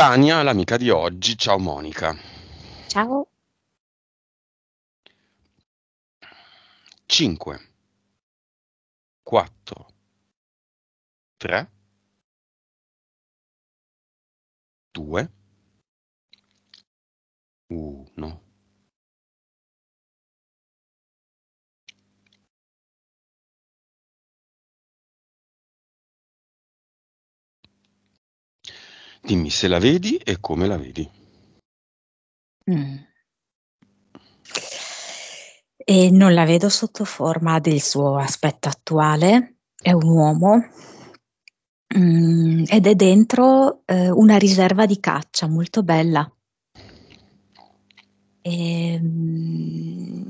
Tania, l'amica di oggi. Ciao Monica. Ciao. 5, 4, 3, 2, 1. Dimmi se la vedi e come la vedi. Mm. E non la vedo sotto forma del suo aspetto attuale, è un uomo mm, ed è dentro eh, una riserva di caccia molto bella. E, mm,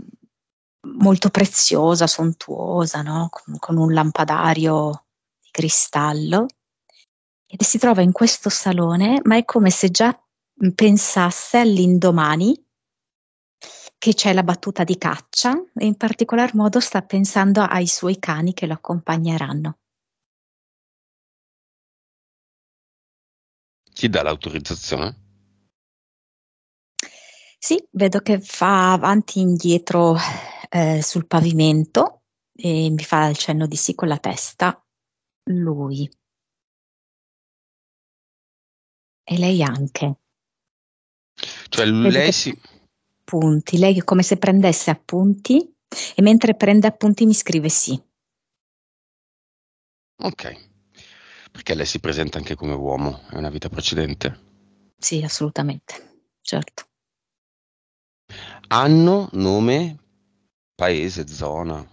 molto preziosa, sontuosa, no? con, con un lampadario di cristallo ed si trova in questo salone, ma è come se già pensasse all'indomani che c'è la battuta di caccia e in particolar modo sta pensando ai suoi cani che lo accompagneranno. Chi dà l'autorizzazione? Sì, vedo che fa avanti e indietro eh, sul pavimento e mi fa il cenno di sì con la testa. Lui e lei anche. Cioè Vedo lei si... Punti, lei è come se prendesse appunti e mentre prende appunti mi scrive sì. Ok, perché lei si presenta anche come uomo, è una vita precedente? Sì, assolutamente, certo. Anno, nome, paese, zona,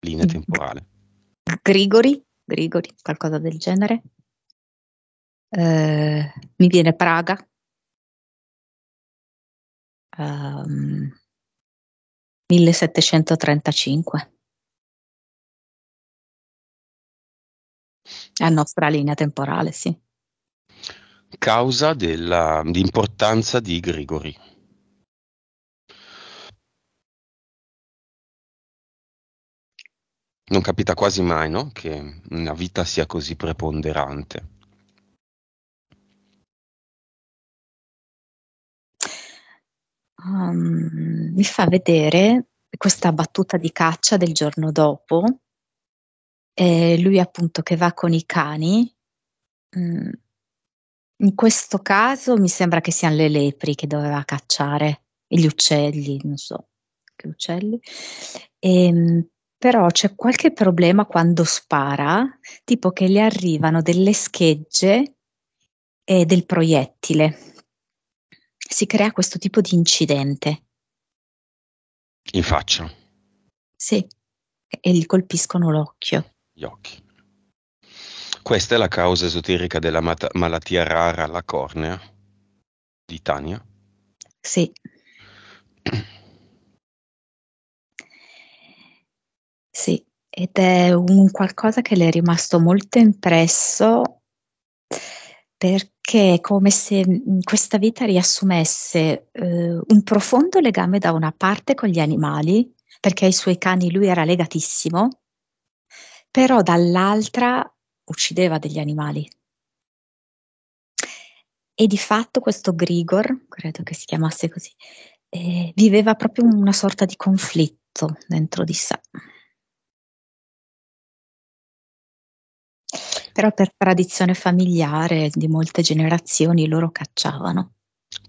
linea mm. temporale. Grigori, Grigori, qualcosa del genere? Eh, mi viene Praga, um, ehm, 1735. La nostra linea temporale, sì. Causa dell'importanza di Grigori. Non capita quasi mai, no? Che una vita sia così preponderante. um, mi fa vedere questa battuta di caccia del giorno dopo, eh, lui appunto che va con i cani. Mm, in questo caso mi sembra che siano le lepri che doveva cacciare, gli uccelli, non so che uccelli. E, ehm, però c'è qualche problema quando spara, tipo che le arrivano delle schegge e eh, del proiettile si crea questo tipo di incidente. In faccia? Sì, e gli colpiscono l'occhio. Gli occhi. Questa è la causa esoterica della mat- malattia rara alla cornea di Tania? Sì. Sì, ed è un qualcosa che le è rimasto molto impresso perché che è come se questa vita riassumesse eh, un profondo legame da una parte con gli animali, perché ai suoi cani lui era legatissimo, però dall'altra uccideva degli animali. E di fatto questo Grigor, credo che si chiamasse così, eh, viveva proprio una sorta di conflitto dentro di sé. Però per tradizione familiare di molte generazioni loro cacciavano.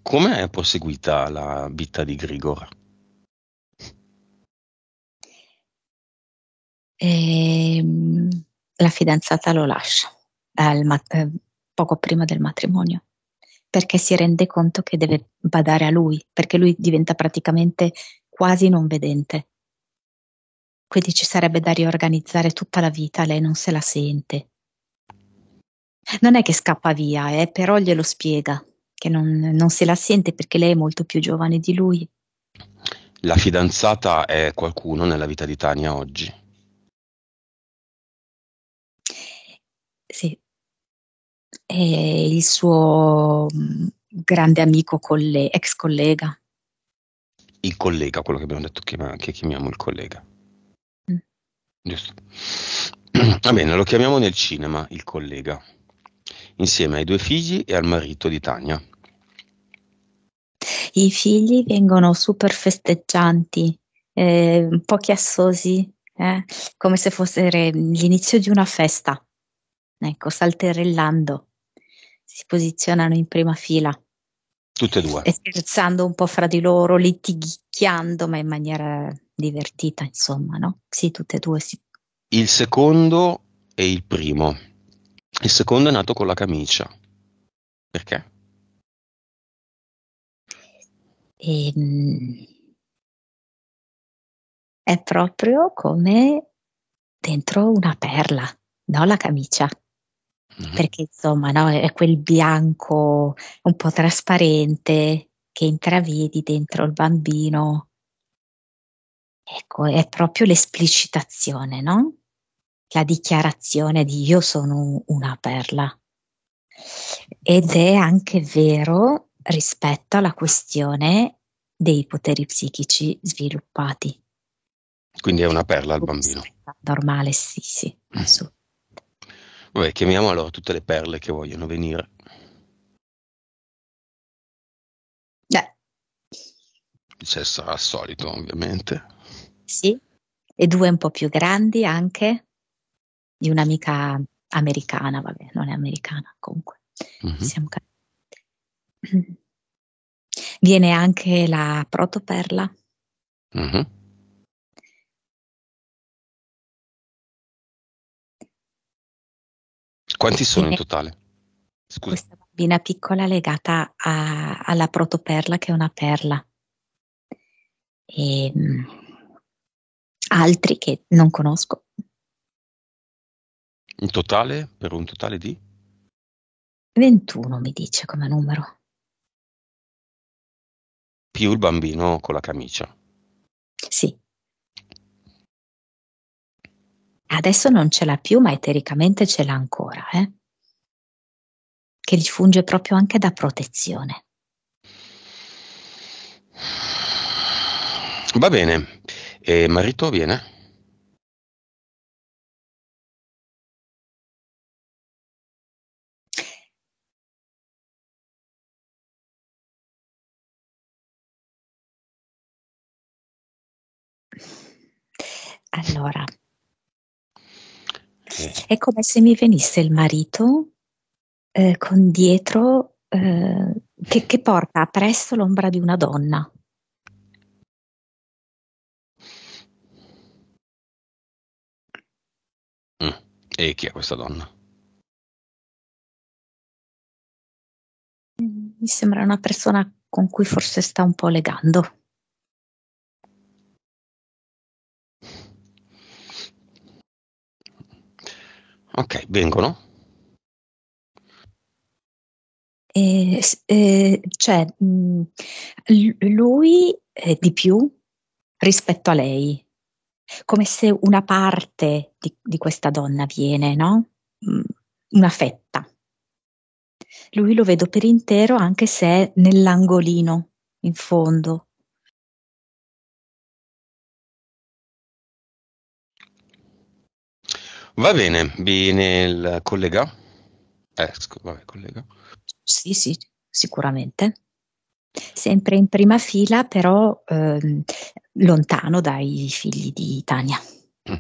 Come è proseguita la vita di Grigor? E, ehm, la fidanzata lo lascia mat- eh, poco prima del matrimonio perché si rende conto che deve badare a lui, perché lui diventa praticamente quasi non vedente. Quindi ci sarebbe da riorganizzare tutta la vita, lei non se la sente. Non è che scappa via, eh, però glielo spiega, che non, non se la sente perché lei è molto più giovane di lui. La fidanzata è qualcuno nella vita di Tania oggi? Sì, è il suo mm, grande amico, coll- ex collega. Il collega, quello che abbiamo detto che, che chiamiamo il collega. Mm. Giusto. Va bene, lo chiamiamo nel cinema il collega insieme ai due figli e al marito di Tania. I figli vengono super festeggianti, eh, un po' chiassosi, eh? come se fosse l'inizio di una festa. Ecco, salterellando, si posizionano in prima fila. Tutte e due. E scherzando un po' fra di loro, litighicchiando, ma in maniera divertita, insomma, no? Sì, tutte e due. Sì. Il secondo e il primo il secondo è nato con la camicia. Perché? Ehm, è proprio come dentro una perla, no? La camicia. Mm-hmm. Perché insomma, no? È quel bianco un po' trasparente che intravedi dentro il bambino. Ecco, è proprio l'esplicitazione, no? la dichiarazione di io sono una perla. Ed è anche vero rispetto alla questione dei poteri psichici sviluppati. Quindi è una perla al bambino. Normale, sì, sì. Mm. Vabbè, chiamiamo allora tutte le perle che vogliono venire. Beh. Cioè sarà al solito, ovviamente. Sì, e due un po' più grandi anche di un'amica americana, vabbè, non è americana comunque. Uh-huh. Siamo capiti. Viene anche la protoperla. Uh-huh. Quanti sono in totale? Scusa. Questa bambina piccola legata a, alla protoperla che è una perla. E, mm, altri che non conosco in totale? Per un totale di? 21 mi dice come numero. Più il bambino con la camicia. Sì. Adesso non ce l'ha più, ma etericamente ce l'ha ancora, eh? che gli funge proprio anche da protezione. Va bene, e marito viene? Allora, eh. è come se mi venisse il marito eh, con dietro eh, che, che, porta appresso l'ombra di una donna. Mm. E chi è questa donna? Mi sembra una persona con cui forse sta un po' legando. Ok, vengono. Cioè, mm, eh, eh, cioè, mh, lui è di più rispetto a lei, come se una parte di, di questa donna viene, no? Mm, una fetta. Lui lo vedo per intero anche se è nell'angolino in fondo. Va bene, bene il collega? Eh, scu- vabbè, collega. Sì, sì, sicuramente. Sempre in prima fila, però ehm, lontano dai figli di Tania. Mm.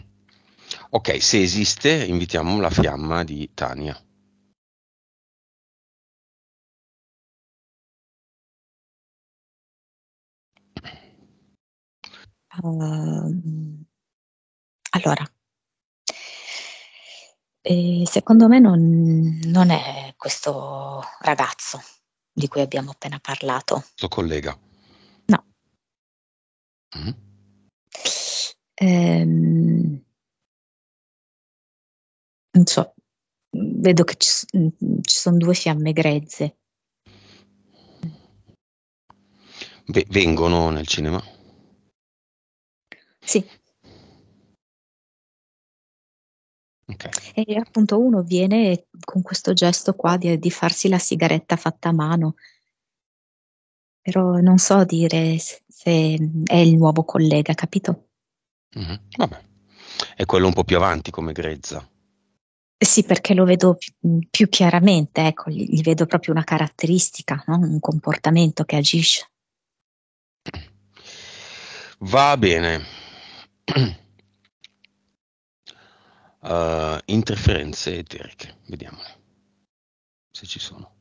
Ok, se esiste, invitiamo la fiamma di Tania. Ehm, allora, e secondo me non, non è questo ragazzo di cui abbiamo appena parlato. Suo collega? No. Mm. Ehm, non so, vedo che ci, ci sono due fiamme grezze. V- vengono nel cinema? Sì. Okay. E appunto uno viene con questo gesto qua di, di, farsi la sigaretta fatta a mano, però non so dire se, se è il nuovo collega, capito? Mm-hmm. Vabbè, è quello un po' più avanti come grezza. Eh sì, perché lo vedo più, chiaramente, ecco, gli, gli, vedo proprio una caratteristica, no? un comportamento che agisce. Va bene. uh, interferenze eteriche. Vediamole se ci sono.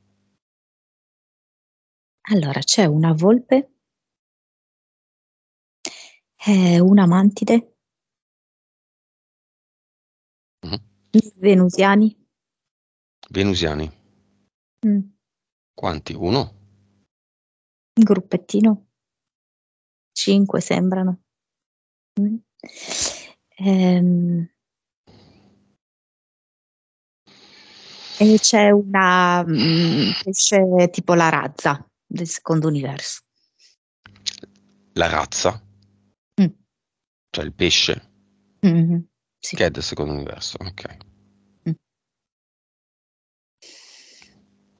Allora, c'è una volpe, una mantide, mm -hmm. venusiani. Venusiani. Mm. Quanti? Uno? Un gruppettino. Cinque sembrano. Mm. Ehm, E c'è una mm, pesce tipo la razza del secondo universo. La razza? Mm. Cioè il pesce? Mm-hmm, sì. Che è del secondo universo, ok. Mm.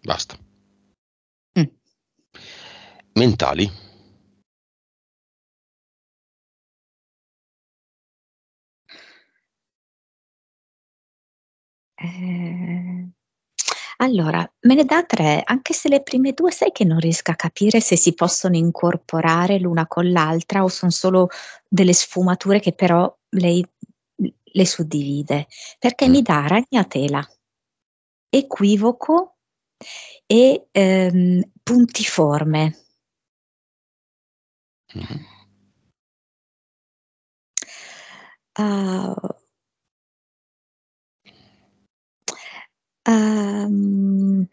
Basta. Mm. Mentali? Eh... Allora, me ne dà tre, anche se le prime due sai che non riesco a capire se si possono incorporare l'una con l'altra o sono solo delle sfumature che però lei le suddivide, perché mm. mi dà ragnatela, equivoco e ehm, puntiforme. Mm. Uh, Um,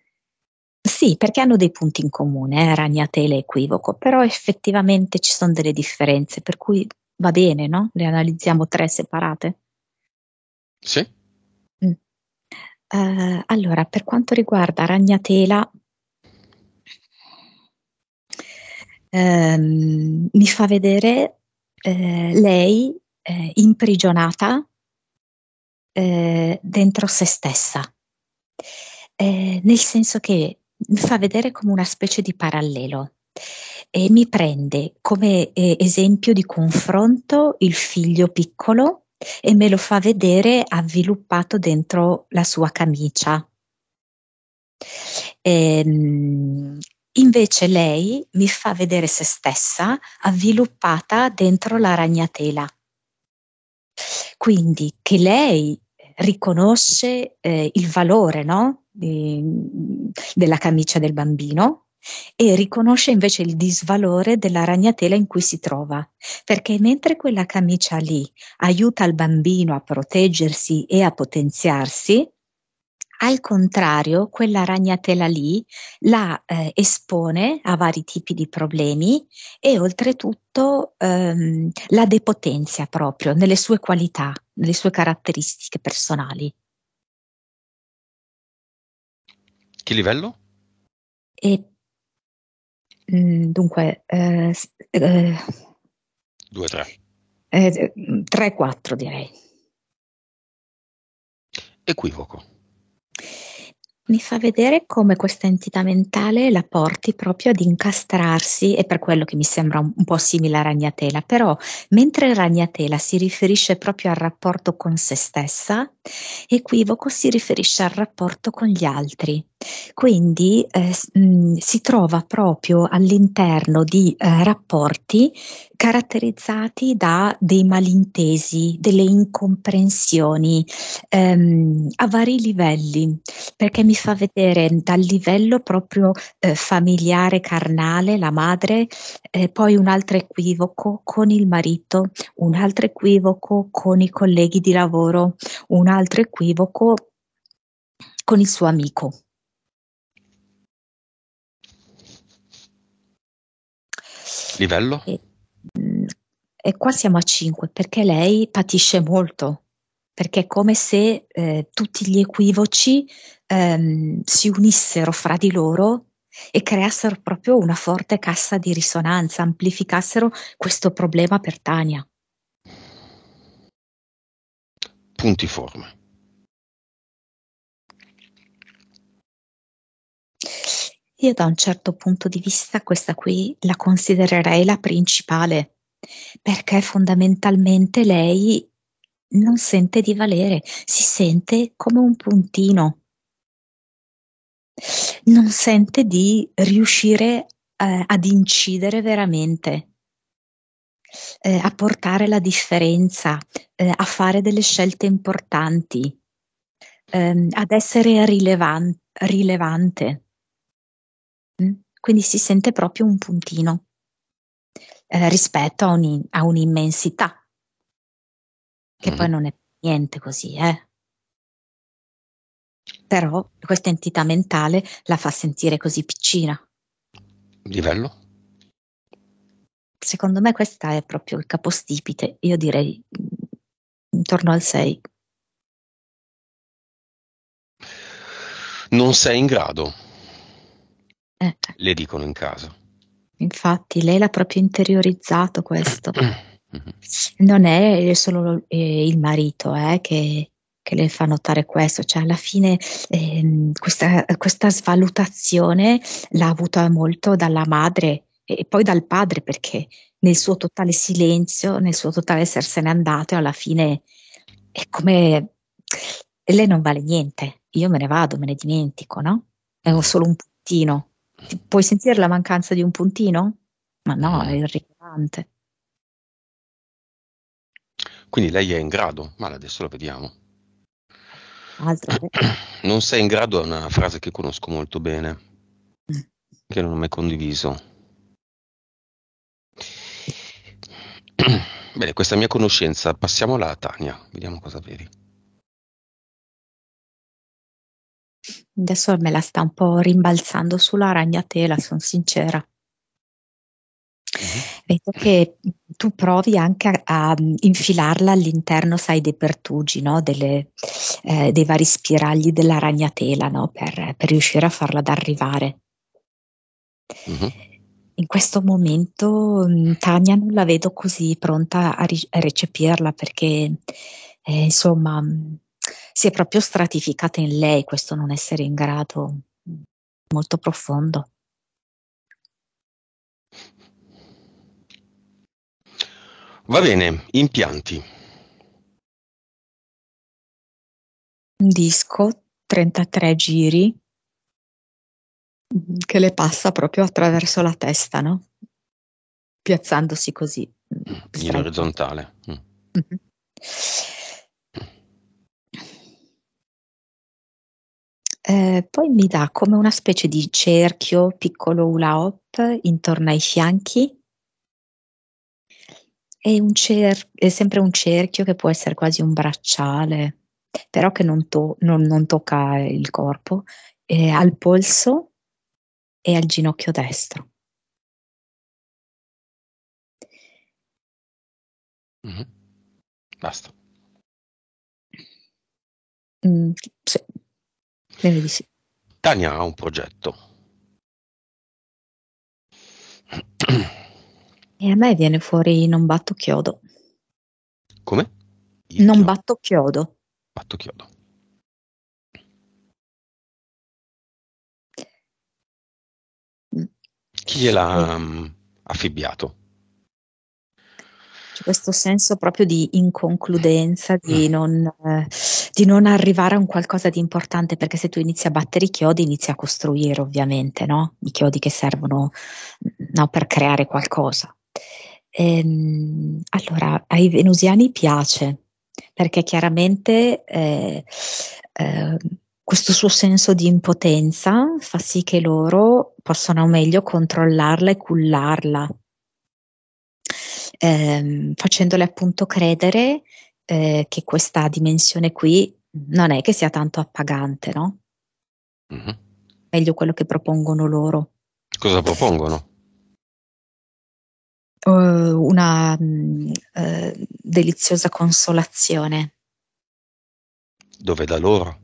sì, perché hanno dei punti in comune, eh, ragnatele equivoco, però effettivamente ci sono delle differenze, per cui va bene, no? Le analizziamo tre separate. Sì. Uh, allora, per quanto riguarda ragnatela, um, ehm, mi fa vedere eh, lei eh, imprigionata eh, dentro se stessa eh, nel senso che mi fa vedere come una specie di parallelo e mi prende come eh, esempio di confronto il figlio piccolo e me lo fa vedere avviluppato dentro la sua camicia. Ehm, invece lei mi fa vedere se stessa avviluppata dentro la ragnatela. Quindi che lei riconosce eh, il valore no? eh, della camicia del bambino e riconosce invece il disvalore della ragnatela in cui si trova, perché mentre quella camicia lì aiuta il bambino a proteggersi e a potenziarsi, al contrario, quella ragnatela lì la eh, espone a vari tipi di problemi e oltretutto ehm, la depotenzia proprio nelle sue qualità, nelle sue caratteristiche personali. Che livello? E, mh, mm, dunque, 2-3. Eh, 3-4 eh, eh, mm, direi. Equivoco. Mi fa vedere come questa entità mentale la porti proprio ad incastrarsi, e per quello che mi sembra un, un po' simile a Ragnatela, però mentre Ragnatela si riferisce proprio al rapporto con se stessa, Equivoco si riferisce al rapporto con gli altri. Quindi eh, mm, si trova proprio all'interno di eh, rapporti caratterizzati da dei malintesi, delle incomprensioni ehm, a vari livelli, perché mi fa vedere dal livello proprio eh, familiare, carnale, la madre, eh, poi un altro equivoco con il marito, un altro equivoco con i colleghi di lavoro, un altro equivoco con il suo amico. Livello? E, mm, e qua siamo a 5 perché lei patisce molto, perché è come se eh, tutti gli equivoci ehm, si unissero fra di loro e creassero proprio una forte cassa di risonanza, amplificassero questo problema per Tania. Punti forma. Io da un certo punto di vista questa qui la considererei la principale, perché fondamentalmente lei non sente di valere, si sente come un puntino, non sente di riuscire eh, ad incidere veramente, eh, a portare la differenza, eh, a fare delle scelte importanti, ehm, ad essere rilevan- rilevante. Mm? quindi si sente proprio un puntino eh, rispetto a, un, a, un'immensità, che mm. poi non è niente così, eh. Però questa entità mentale la fa sentire così piccina. Livello? Secondo me questa è proprio il capostipite, io direi mm, intorno al 6. Non sei in grado eh, eh. le dicono in casa. Infatti, lei l'ha proprio interiorizzato questo. Mm-hmm. non è solo eh, il marito eh, che, che, le fa notare questo, cioè alla fine eh, questa, questa, svalutazione l'ha avuta molto dalla madre e poi dal padre perché nel suo totale silenzio, nel suo totale essersene andato alla fine è come lei non vale niente, io me ne vado, me ne dimentico, no? È solo un puntino puoi sentire la mancanza di un puntino? Ma no, è irritante. Quindi lei è in grado, ma adesso lo vediamo. Altra. Non sei in grado è una frase che conosco molto bene, che non ho mai condiviso. Bene, questa mia conoscenza, passiamola a Tania, vediamo cosa vedi. Adesso me la sta un po' rimbalzando sulla ragnatela, sono sincera. Uh-huh. Vedo che tu provi anche a, a, infilarla all'interno, sai, dei pertugi, no? Dele, eh, dei vari spiragli della ragnatela, no? per, per, riuscire a farla ad arrivare. Uh-huh. In questo momento Tania non la vedo così pronta a, ri- a recepirla perché, eh, insomma, si è proprio stratificata in lei questo non essere in grado mm, molto profondo. Va bene, impianti. Un disco, 33 giri, mm, che le passa proprio attraverso la testa, no? Piazzandosi così. Mm, in orizzontale. Mm-hmm. Ehm, poi mi dà come una specie di cerchio, piccolo hula hop intorno ai fianchi. È un cer è sempre un cerchio che può essere quasi un bracciale, però che non to non non tocca il corpo, ehm, al polso e al ginocchio destro. Mh-mh. Basta. Mh, mm, Bene di sì. Tania ha un progetto. E a me viene fuori non batto chiodo. Come? Il non chiodo. batto chiodo. Batto chiodo. Chi gliel'ha sì. Mm, affibbiato? C'è questo senso proprio di inconcludenza, di ah. non, eh, di non, arrivare a un qualcosa di importante, perché se tu inizi a battere i chiodi, inizi a costruire ovviamente, no? I chiodi che servono mm, no, per creare qualcosa. Ehm, allora, ai venusiani piace, perché chiaramente eh, eh, questo suo senso di impotenza fa sì che loro possano meglio controllarla e cullarla ehm, facendole appunto credere eh, che questa dimensione qui non è che sia tanto appagante, no? Mm-hmm. Meglio quello che propongono loro. Cosa propongono? Uh, una uh, deliziosa consolazione. Dove da loro?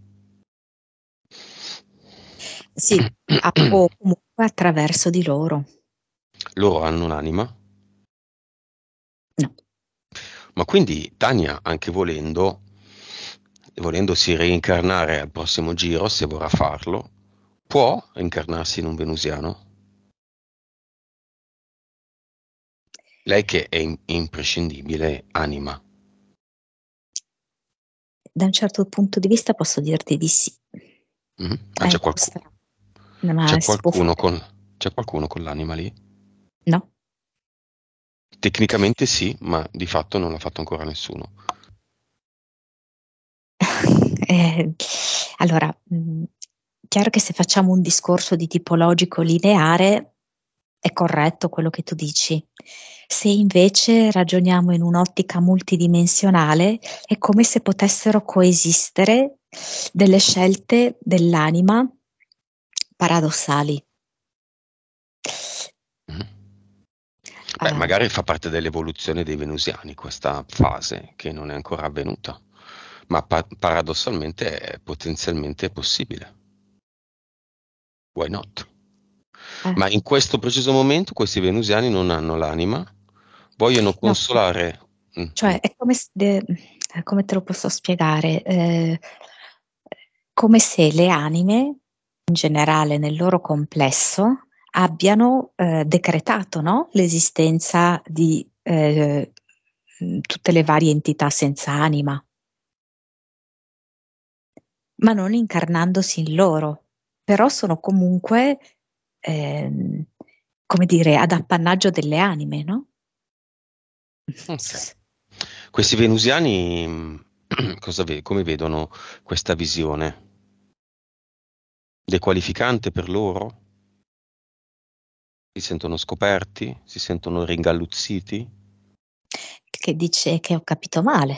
Sì, o comunque attraverso di loro. Loro hanno un'anima? No. Ma quindi Tania, anche volendo, volendosi reincarnare al prossimo giro, se vorrà farlo, può reincarnarsi in un venusiano? Lei che è imprescindibile anima. Da un certo punto di vista posso dirti di sì. Mm-hmm. Ah, c'è, qualcu- c'è, qualcuno con- c'è qualcuno con l'anima lì? No. Tecnicamente sì, ma di fatto non l'ha fatto ancora nessuno. eh, allora, mh, mm, chiaro che se facciamo un discorso di tipologico lineare, è corretto quello che tu dici. Se invece ragioniamo in un'ottica multidimensionale, è come se potessero coesistere delle scelte dell'anima paradossali. Beh, ah. magari fa parte dell'evoluzione dei venusiani questa fase che non è ancora avvenuta, ma pa- paradossalmente è potenzialmente possibile. Why not? Eh. Ma in questo preciso momento questi venusiani non hanno l'anima, vogliono consolare. No. Mm. Cioè, mm. è come, se, eh, come, te lo posso spiegare? Eh, come se le anime, in generale, nel loro complesso, abbiano eh, decretato no? l'esistenza di eh, tutte le varie entità senza anima, ma non incarnandosi in loro, però sono comunque, ehm, come dire, ad appannaggio delle anime, no? Okay. Mm, Questi venusiani ve- come vedono questa visione? Dequalificante per loro? si sentono scoperti, si sentono ringalluzziti. Che dice che ho capito male,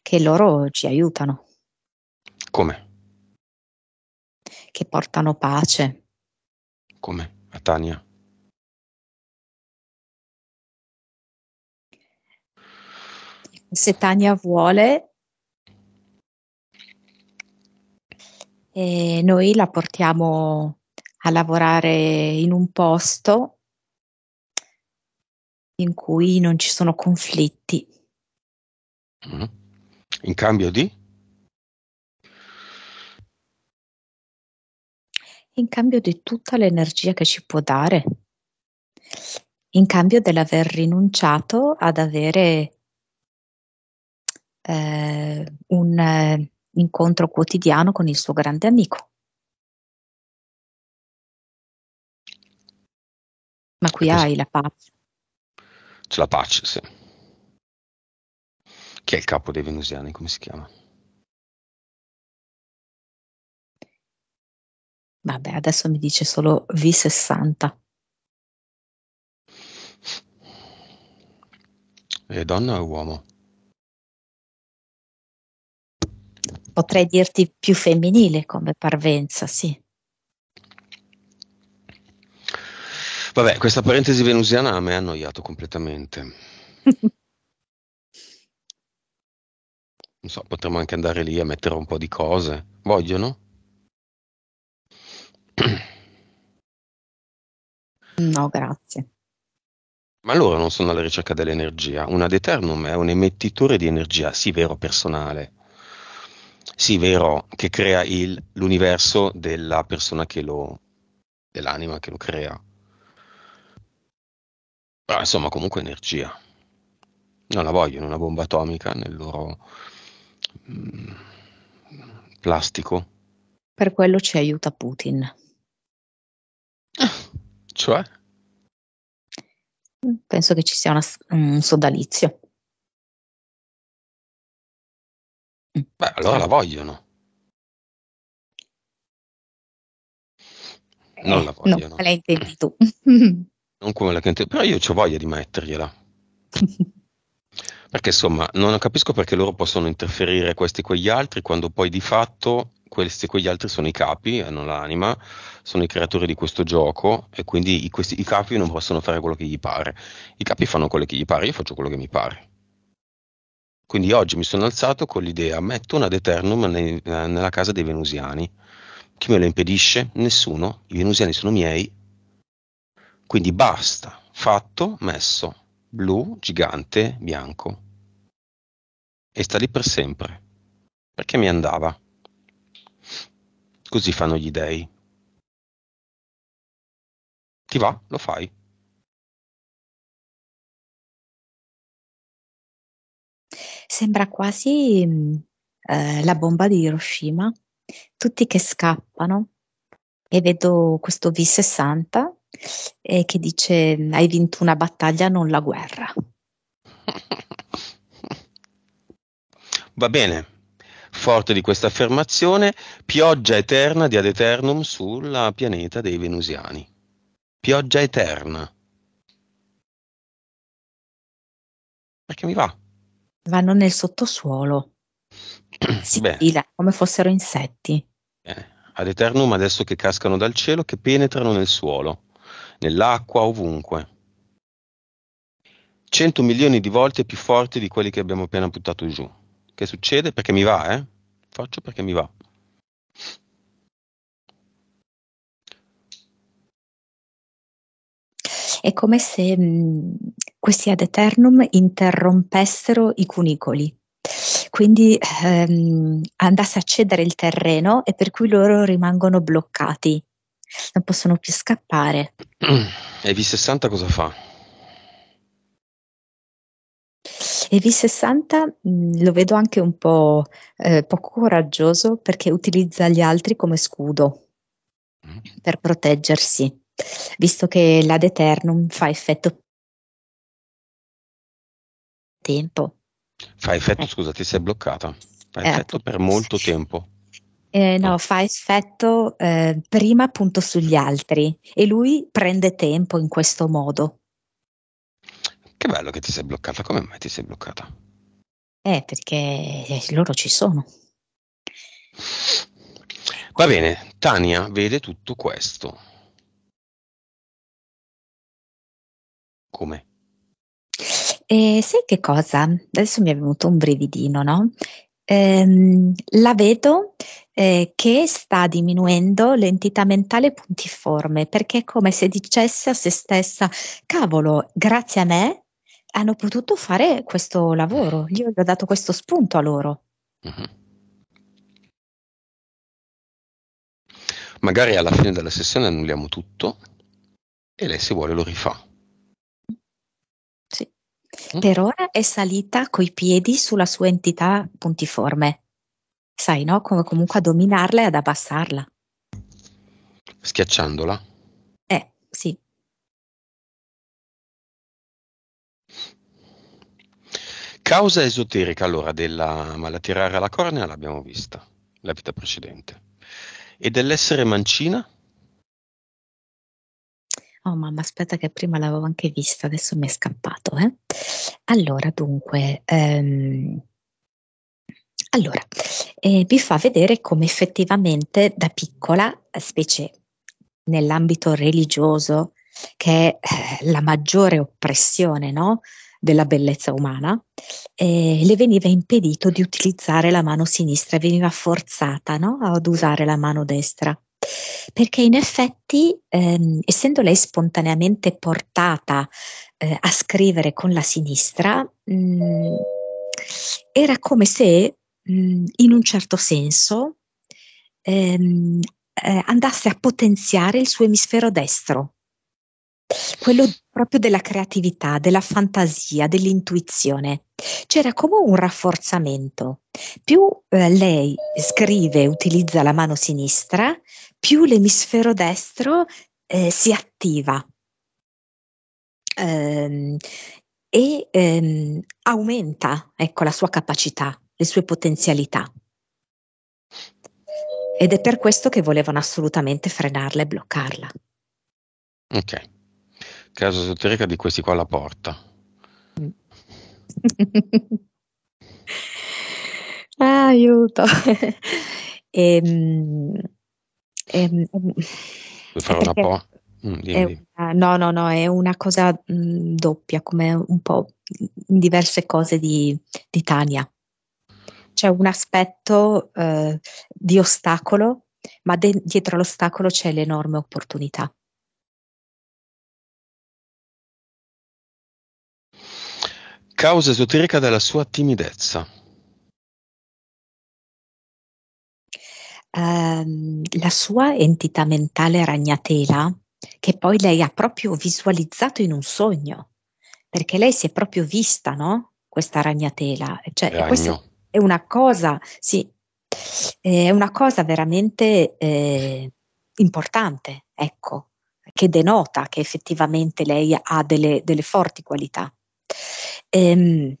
che loro ci aiutano. Come? Che portano pace. Come? A Tania? Se Tania vuole, eh, noi la portiamo a lavorare in un posto in cui non ci sono conflitti. Mm-hmm. In cambio di? In cambio di tutta l'energia che ci può dare, in cambio dell'aver rinunciato ad avere eh, un eh, incontro quotidiano con il suo grande amico. Ma qui Così. hai la patch. C'è la patch, sì. Chi è il capo dei venusiani? Come si chiama? Vabbè, adesso mi dice solo V60. È donna o uomo? Potrei dirti più femminile come parvenza, sì. Vabbè, questa parentesi venusiana mi ha annoiato completamente. non so, potremmo anche andare lì a mettere un po' di cose. Vogliono? No, grazie. Ma loro non sono alla ricerca dell'energia. Una Deternum è un emettitore di energia, sì, vero, personale. Sì, vero, che crea il, l'universo della persona che lo, dell'anima che lo crea. Però ah, insomma comunque energia. Non la vogliono una bomba atomica nel loro mh, mm, plastico. Per quello ci aiuta Putin. Ah, cioè? Mm, penso che ci sia una, un sodalizio. Mm. Beh, allora la vogliono. Non la vogliono. No, l'hai intendi non come la gente, però io ho voglia di mettergliela. perché insomma, non capisco perché loro possono interferire questi e quegli altri quando poi di fatto questi e quegli altri sono i capi, hanno eh, l'anima, sono i creatori di questo gioco e quindi i, questi, i capi non possono fare quello che gli pare. I capi fanno quello che gli pare, io faccio quello che mi pare. Quindi oggi mi sono alzato con l'idea, metto una Deternum nei, eh, nella casa dei venusiani. Chi me lo impedisce? Nessuno. I venusiani sono miei, quindi basta, fatto, messo, blu, gigante, bianco. E sta lì per sempre, perché mi andava. Così fanno gli dei. Ti va? Lo fai. Sembra quasi mm, eh, la bomba di Hiroshima, tutti che scappano e vedo questo V60 e che dice hai vinto una battaglia, non la guerra. Va bene, forte di questa affermazione, pioggia eterna di ad eternum sulla pianeta dei venusiani. Pioggia eterna. Perché mi va? Vanno nel sottosuolo. si fila come fossero insetti. Bene. Ad eternum adesso che cascano dal cielo, che penetrano nel suolo nell'acqua, ovunque. 100 milioni di volte più forti di quelli che abbiamo appena buttato giù. Che succede? Perché mi va, eh? Faccio perché mi va. È come se mh, mm, questi ad eternum interrompessero i cunicoli quindi ehm, andasse a cedere il terreno e per cui loro rimangono bloccati non possono più scappare. Mm. E V60 cosa fa? E V60 mm, lo vedo anche un po' eh, poco coraggioso perché utilizza gli altri come scudo mm. per proteggersi, visto che la Deternum fa effetto tempo. Fa effetto, eh. scusa, ti sei bloccata. Fa effetto appunto. Esatto. per molto tempo. Eh, no, oh. fa effetto eh, prima appunto sugli altri e lui prende tempo in questo modo. Che bello che ti sei bloccata, come mai ti sei bloccata? Eh, perché eh, loro ci sono. Va bene, Tania vede tutto questo. Come? E eh, sai che cosa? Adesso mi è venuto un brividino, no? ehm, la vedo eh, che sta diminuendo l'entità mentale puntiforme, perché è come se dicesse a se stessa, cavolo, grazie a me hanno potuto fare questo lavoro, io gli ho dato questo spunto a loro. Mm-hmm. Magari alla fine della sessione annulliamo tutto e lei se vuole lo rifà per ora è salita coi piedi sulla sua entità puntiforme. Sai, no? Come comunque a dominarla e ad abbassarla. Schiacciandola? Eh, sì. Causa esoterica allora della malattia rara alla cornea l'abbiamo vista, la vita precedente. E dell'essere mancina? Oh mamma, aspetta che prima l'avevo anche vista, adesso mi è scappato. Eh? Allora, dunque, ehm, allora, eh, vi fa vedere come effettivamente da piccola, specie nell'ambito religioso, che è eh, la maggiore oppressione no? della bellezza umana, eh, le veniva impedito di utilizzare la mano sinistra, veniva forzata no? ad usare la mano destra perché in effetti, ehm, essendo lei spontaneamente portata eh, a scrivere con la sinistra, mh, mm, era come se, mh, mm, in un certo senso, ehm, eh, andasse a potenziare il suo emisfero destro, quello proprio della creatività, della fantasia, dell'intuizione. C'era come un rafforzamento. Più eh, lei scrive, utilizza la mano sinistra, più l'emisfero destro eh, si attiva ehm, e ehm, aumenta ecco, la sua capacità, le sue potenzialità. Ed è per questo che volevano assolutamente frenarla e bloccarla. Ok. Caso esoterica di questi qua alla porta. Mm. Ah, aiuto. ehm, ehm, ehm fare una po'. Mm, una, no, no, no, è una cosa mh, mm, doppia, come un po' diverse cose di, di Tania. C'è un aspetto eh, di ostacolo, ma de- dietro l'ostacolo c'è l'enorme opportunità. Causa esoterica della sua timidezza. Ehm, la sua entità mentale ragnatela, che poi lei ha proprio visualizzato in un sogno, perché lei si è proprio vista, no? Questa ragnatela. Cioè, questa è una cosa, sì, è una cosa veramente eh, importante, ecco, che denota che effettivamente lei ha delle, delle forti qualità. Ehm,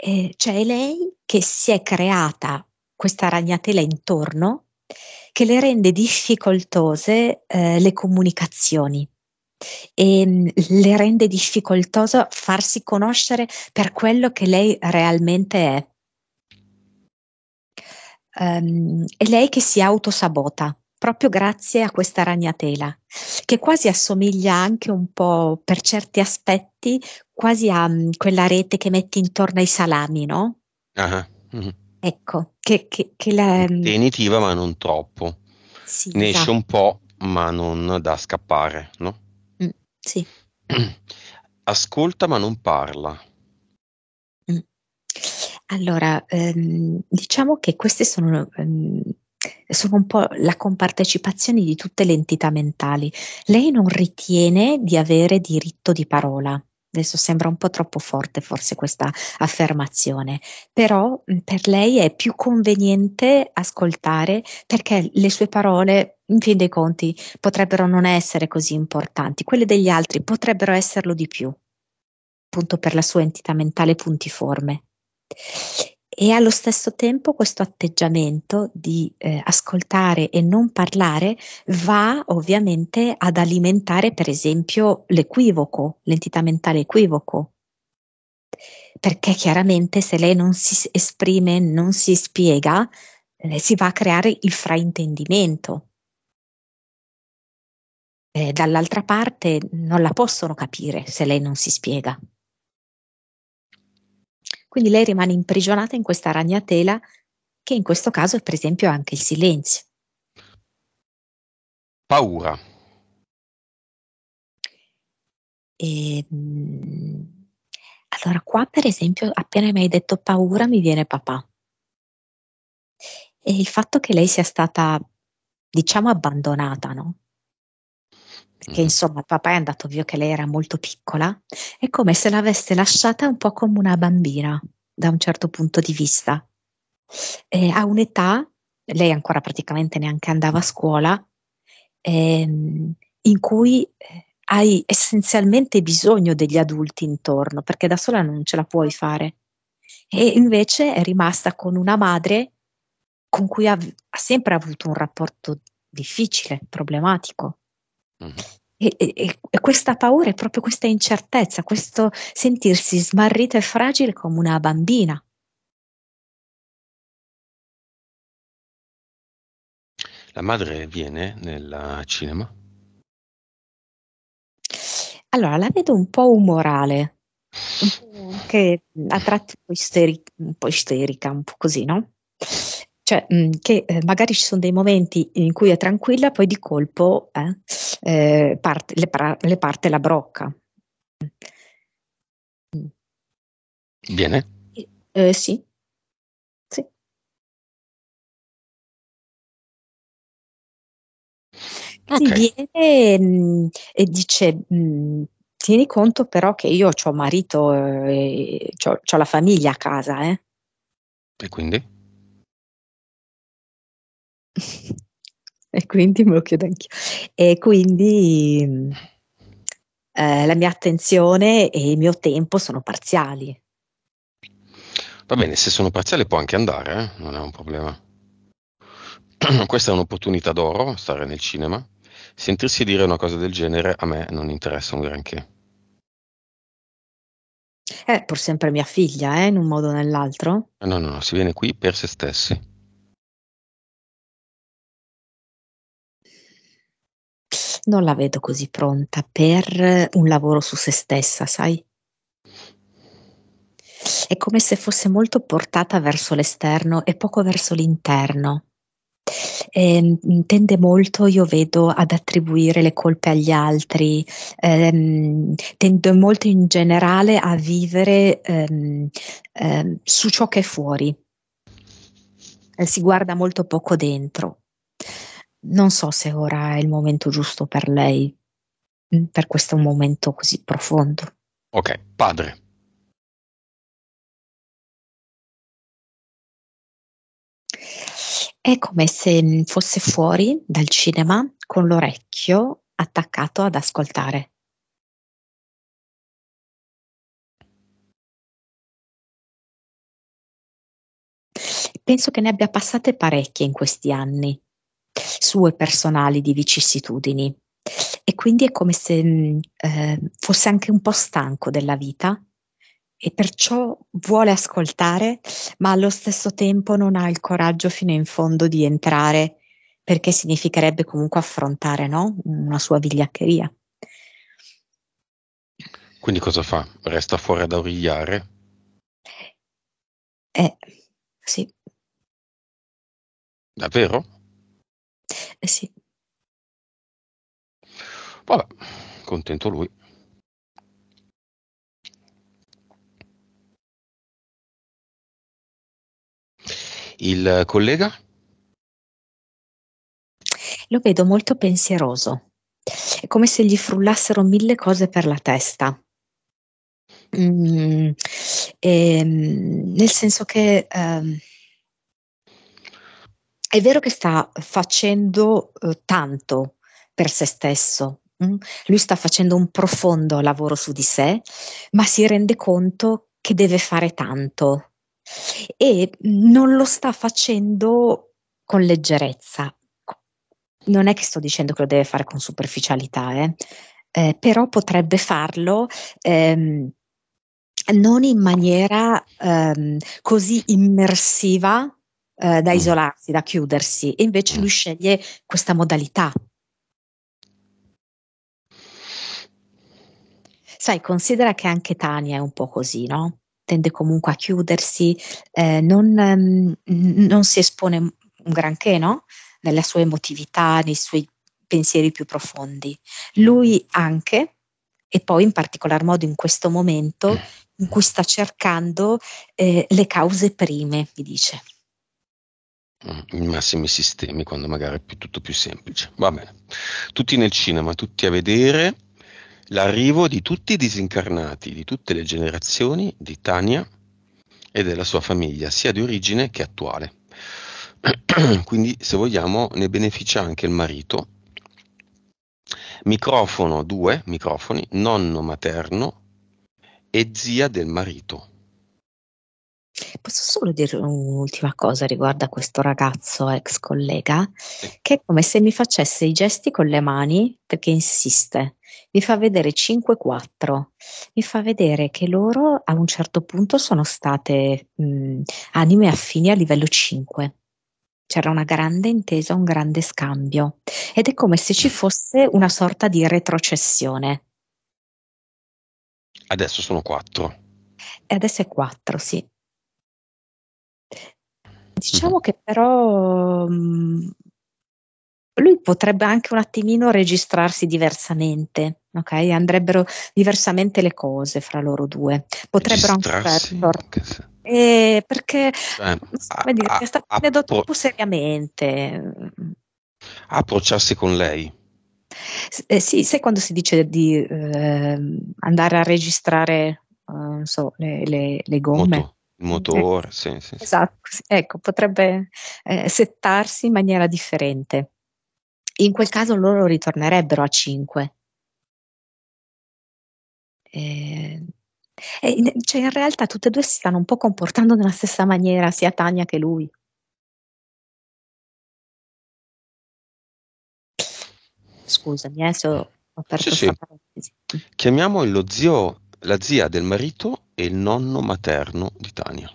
eh, cioè è lei che si è creata questa ragnatela intorno che le rende difficoltose eh, le comunicazioni e mm, le rende difficoltoso farsi conoscere per quello che lei realmente è. Um, è lei che si autosabota proprio grazie a questa ragnatela, che quasi assomiglia anche un po' per certi aspetti quasi a mh, mm, quella rete che metti intorno ai salami, no? Uh-huh. Mm-hmm. Ecco, che, che, che la... Tenitiva mm, ma non troppo. Sì, ne esce esatto. un po' ma non da scappare, no? Mm, sì. Ascolta ma non parla. Mm. Allora, ehm, diciamo che queste sono... Ehm, sono un po' la compartecipazione di tutte le entità mentali. Lei non ritiene di avere diritto di parola, adesso sembra un po' troppo forte forse questa affermazione, però per lei è più conveniente ascoltare perché le sue parole in fin dei conti potrebbero non essere così importanti, quelle degli altri potrebbero esserlo di più, appunto per la sua entità mentale puntiforme e allo stesso tempo questo atteggiamento di eh, ascoltare e non parlare va ovviamente ad alimentare per esempio l'equivoco, l'entità mentale equivoco, perché chiaramente se lei non si esprime, non si spiega, eh, si va a creare il fraintendimento. Eh, dall'altra parte non la possono capire se lei non si spiega. Quindi lei rimane imprigionata in questa ragnatela che in questo caso è per esempio anche il silenzio. Paura. E, ehm, allora qua per esempio appena mi hai detto paura mi viene papà. E il fatto che lei sia stata diciamo abbandonata, no? perché mm. insomma il papà è andato via che lei era molto piccola, è come se l'avesse lasciata un po' come una bambina da un certo punto di vista. Eh, a un'età, lei ancora praticamente neanche andava a scuola, ehm, in cui eh, hai essenzialmente bisogno degli adulti intorno, perché da sola non ce la puoi fare. E invece è rimasta con una madre con cui ha, ha sempre avuto un rapporto difficile, problematico Mm-hmm. E, e, e, questa paura è proprio questa incertezza, questo sentirsi smarrito e fragile come una bambina. La madre viene nel cinema? Allora, la vedo un po' umorale, un po che mm, a tratti un po', isterica, un po così, no? Cioè, mh, mm, che eh, magari ci sono dei momenti in cui è tranquilla, poi di colpo eh, eh parte, le, le parte la brocca. Mm. Viene? Eh, sì. sì. Okay. Viene mh, mm, e dice: mh, Tieni conto però che io ho marito, eh, ho la famiglia a casa. Eh. E quindi? E quindi me lo chiedo anch'io. E quindi mm, eh, la mia attenzione e il mio tempo sono parziali. Va bene, se sono parziali può anche andare, eh? non è un problema. Questa è un'opportunità d'oro, stare nel cinema. Sentirsi dire una cosa del genere a me non interessa un granché. Eh, pur sempre mia figlia, eh, in un modo o nell'altro. No, no, no, si viene qui per se stessi. non la vedo così pronta per eh, un lavoro su se stessa, sai? È come se fosse molto portata verso l'esterno e poco verso l'interno. Eh, tende molto, io vedo, ad attribuire le colpe agli altri, ehm, tende molto in generale a vivere ehm, ehm, su ciò che è fuori, eh, si guarda molto poco dentro non so se ora è il momento giusto per lei, mm, per questo momento così profondo. Ok, padre. È come se mm, fosse fuori dal cinema con l'orecchio attaccato ad ascoltare. Penso che ne abbia passate parecchie in questi anni sue personali di vicissitudini e quindi è come se mm, eh, fosse anche un po' stanco della vita e perciò vuole ascoltare, ma allo stesso tempo non ha il coraggio fino in fondo di entrare perché significherebbe comunque affrontare no? una sua vigliaccheria. Quindi cosa fa? Resta fuori ad origliare? Eh, sì. Davvero? Eh sì. Vabbè, contento lui. Il collega? Lo vedo molto pensieroso. È come se gli frullassero mille cose per la testa. Mm, e, ehm, nel senso che... Um, è vero che sta facendo eh, tanto per se stesso, mh? Mm? lui sta facendo un profondo lavoro su di sé, ma si rende conto che deve fare tanto e non lo sta facendo con leggerezza. Non è che sto dicendo che lo deve fare con superficialità, eh? Eh, però potrebbe farlo ehm, non in maniera ehm, così immersiva eh, da mm. isolarsi, da chiudersi, e invece mm. lui sceglie questa modalità. Sai, considera che anche Tania è un po' così, no? Tende comunque a chiudersi, eh, non, ehm, non si espone un granché, no? Nella sua emotività, nei suoi pensieri più profondi. Lui anche, e poi in particolar modo in questo momento in cui sta cercando eh, le cause prime, mi dice. Mm, in massimi sistemi quando magari è più, tutto più semplice. Va bene. Tutti nel cinema, tutti a vedere l'arrivo di tutti i disincarnati di tutte le generazioni di Tania e della sua famiglia, sia di origine che attuale. Quindi, se vogliamo, ne beneficia anche il marito. Microfono, due microfoni, nonno materno e zia del marito. Posso solo dire un'ultima cosa riguardo a questo ragazzo ex collega, che è come se mi facesse i gesti con le mani perché insiste, mi fa vedere 5-4, mi fa vedere che loro a un certo punto sono state mh, mm, anime affini a livello 5. C'era una grande intesa, un grande scambio ed è come se ci fosse una sorta di retrocessione. Adesso sono 4. E adesso è 4, sì. Diciamo mhm. che però mhmm, lui potrebbe anche un attimino registrarsi diversamente, ok? Andrebbero diversamente le cose fra loro due. Potrebbero registrarsi anche far... eh, perché cioè, come dire, a, sta prendendo appro- troppo seriamente. Approcciarsi con lei. Eh, sì, sai quando si dice di eh, andare a registrare, eh, non so, le, le, le gomme? Moto. Il motore, eh, sì, sì, sì. Esatto, ecco, potrebbe eh, settarsi in maniera differente. In quel caso loro ritornerebbero a 5. Eh, cioè in realtà tutte e due si stanno un po' comportando nella stessa maniera, sia Tania che lui. Scusami, eh, se ho perso sì, sì. Mm. Chiamiamo lo zio, la zia del marito è il nonno materno di Tania?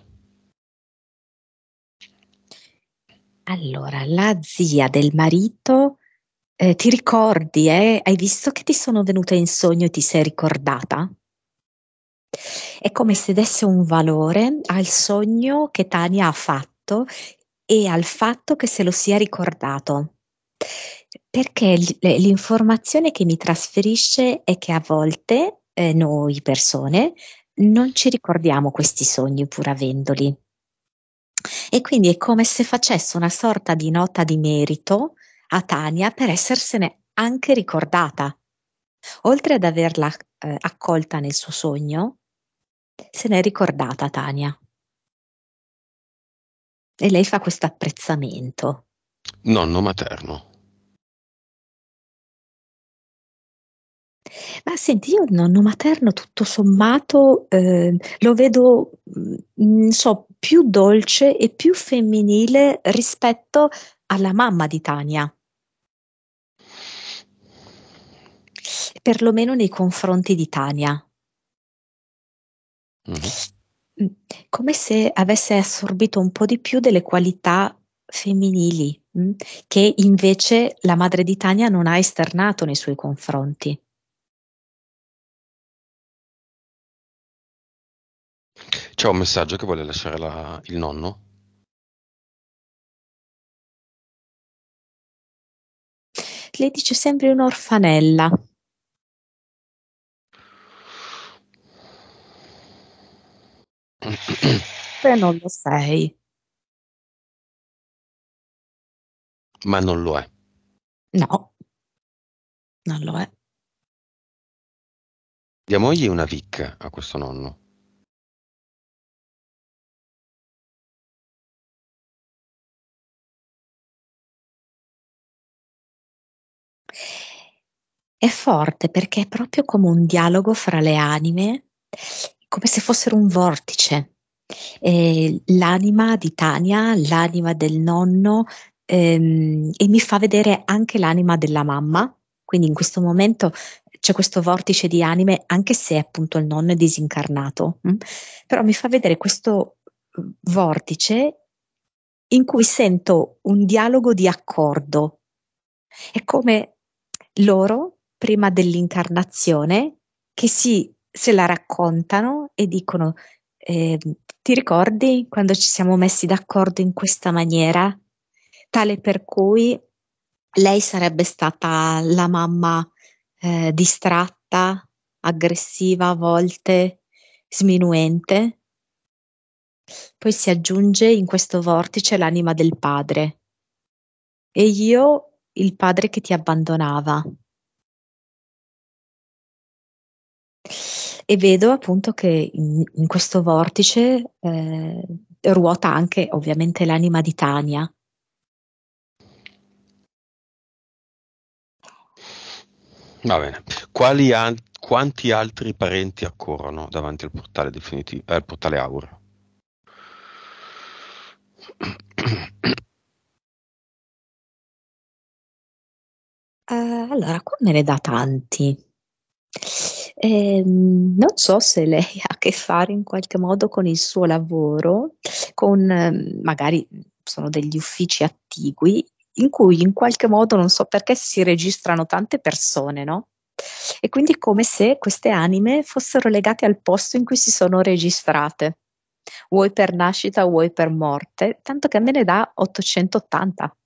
Allora, la zia del marito, eh, ti ricordi, eh? Hai visto che ti sono venuta in sogno e ti sei ricordata? È come se desse un valore al sogno che Tania ha fatto e al fatto che se lo sia ricordato. Perché l'informazione che mi trasferisce è che a volte eh, noi persone non ci ricordiamo questi sogni pur avendoli. E quindi è come se facesse una sorta di nota di merito a Tania per essersene anche ricordata. Oltre ad averla eh, accolta nel suo sogno, se n'è ricordata Tania. E lei fa questo apprezzamento. Nonno materno. Ma senti, io il nonno materno tutto sommato, ehm, lo vedo, mm, non so, più dolce e più femminile rispetto alla mamma di Tania. Perlomeno nei confronti di Tania. Mh-mh. Mm, come se avesse assorbito un po' di più delle qualità femminili, mm, che invece la madre di Tania non ha esternato nei suoi confronti. C'è un messaggio che vuole lasciare la... il nonno? Lei dice sempre un'orfanella. Beh, non lo sei. Ma non lo è. No, non lo è. Diamogli una vicca a questo nonno. È forte perché è proprio come un dialogo fra le anime, come se fossero un vortice. Eh, l'anima di Tania, l'anima del nonno ehm, e mi fa vedere anche l'anima della mamma. Quindi in questo momento c'è questo vortice di anime, anche se appunto il nonno è disincarnato, mh? Mm? però mi fa vedere questo vortice in cui sento un dialogo di accordo. È come loro prima dell'incarnazione che si, se la raccontano e dicono eh, ti ricordi quando ci siamo messi d'accordo in questa maniera, tale per cui lei sarebbe stata la mamma eh, distratta, aggressiva a volte, sminuente. Poi si aggiunge in questo vortice l'anima del padre. E io il padre che ti abbandonava. E vedo appunto che in, in questo vortice eh, ruota anche ovviamente l'anima di Tania. Va bene. An- quanti altri parenti accorrono davanti al portale definitivo, eh, al portale aureo? Uh, allora, qua me ne dà tanti. Eh, non so se lei ha a che fare in qualche modo con il suo lavoro, con ehm, magari sono degli uffici attigui in cui in qualche modo, non so perché, si registrano tante persone, no? E quindi come se queste anime fossero legate al posto in cui si sono registrate, vuoi per nascita, vuoi per morte, tanto che me ne dà 880.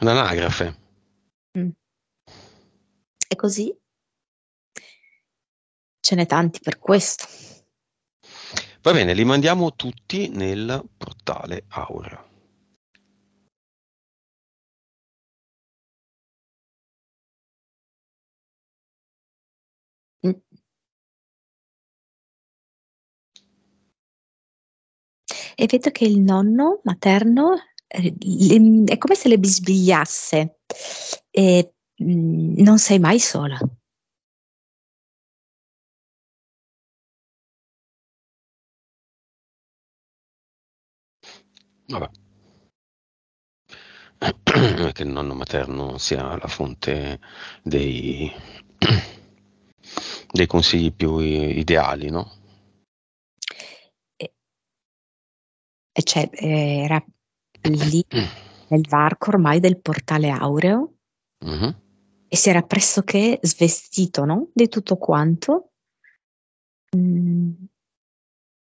L'anagrafe. Mm. E così ce n'è tanti per questo. Va bene, li mandiamo tutti nel portale Aura. Mm. E vedo che il nonno materno eh, è come se le bisbigliasse. E mm, non sei mai sola. Vabbè. che il nonno materno sia la fonte dei, dei consigli più ideali, no? E cioè, era lì nel varco ormai del portale aureo uh-huh. e si era pressoché svestito no? di tutto quanto. Mm.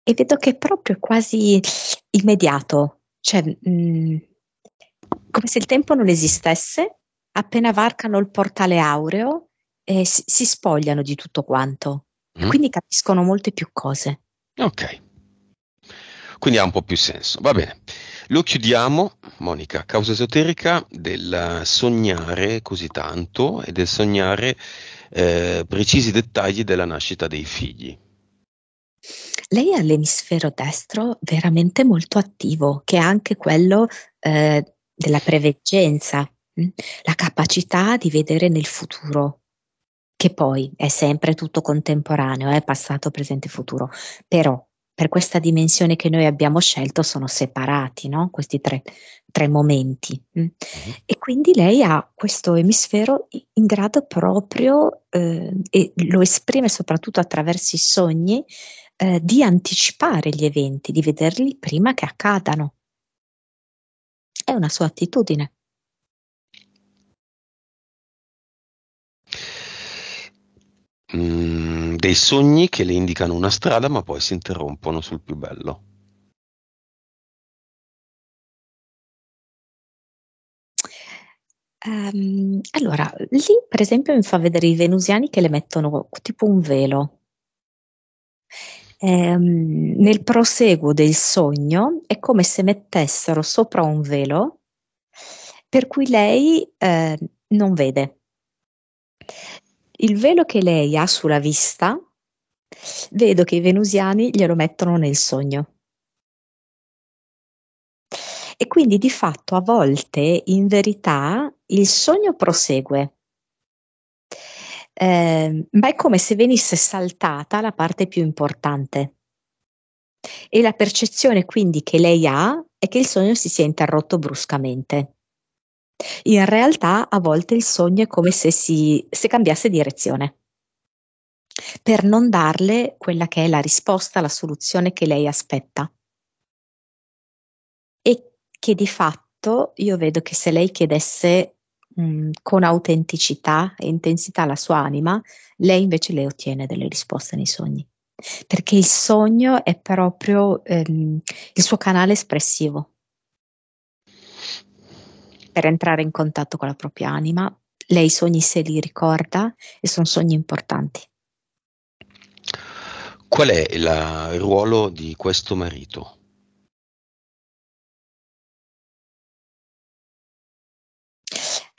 E vedo che è proprio quasi immediato cioè, mh, mm, come se il tempo non esistesse, appena varcano il portale aureo eh, si, si, spogliano di tutto quanto. Mm. Quindi capiscono molte più cose. Ok. Quindi ha un po' più senso. Va bene. Lo chiudiamo, Monica, causa esoterica del sognare così tanto e del sognare eh, precisi dettagli della nascita dei figli. Lei ha l'emisfero destro veramente molto attivo, che è anche quello eh, della preveggenza, mm? la capacità di vedere nel futuro, che poi è sempre tutto contemporaneo, è eh? passato, presente e futuro, però per questa dimensione che noi abbiamo scelto sono separati no? questi tre, tre momenti. Mm. Mhm. E quindi lei ha questo emisfero in grado proprio, eh, e lo esprime soprattutto attraverso i sogni, eh, di anticipare gli eventi, di vederli prima che accadano. È una sua attitudine. Mm, dei sogni che le indicano una strada ma poi si interrompono sul più bello. Um, allora, lì per esempio mi fa vedere i venusiani che le mettono tipo un velo ehm, nel proseguo del sogno è come se mettessero sopra un velo per cui lei eh, non vede. Il velo che lei ha sulla vista, vedo che i venusiani glielo mettono nel sogno. E quindi di fatto a volte in verità il sogno prosegue, Ehm, ma è come se venisse saltata la parte più importante. E la percezione quindi che lei ha è che il sogno si sia interrotto bruscamente. In realtà a volte il sogno è come se, si, se cambiasse direzione per non darle quella che è la risposta, la soluzione che lei aspetta. E che di fatto io vedo che se lei chiedesse Mm, con autenticità e intensità la sua anima, lei invece le ottiene delle risposte nei sogni, perché il sogno è proprio ehm, il suo canale espressivo per entrare in contatto con la propria anima. Lei i sogni se li ricorda e sono sogni importanti. Qual è la, il ruolo di questo marito?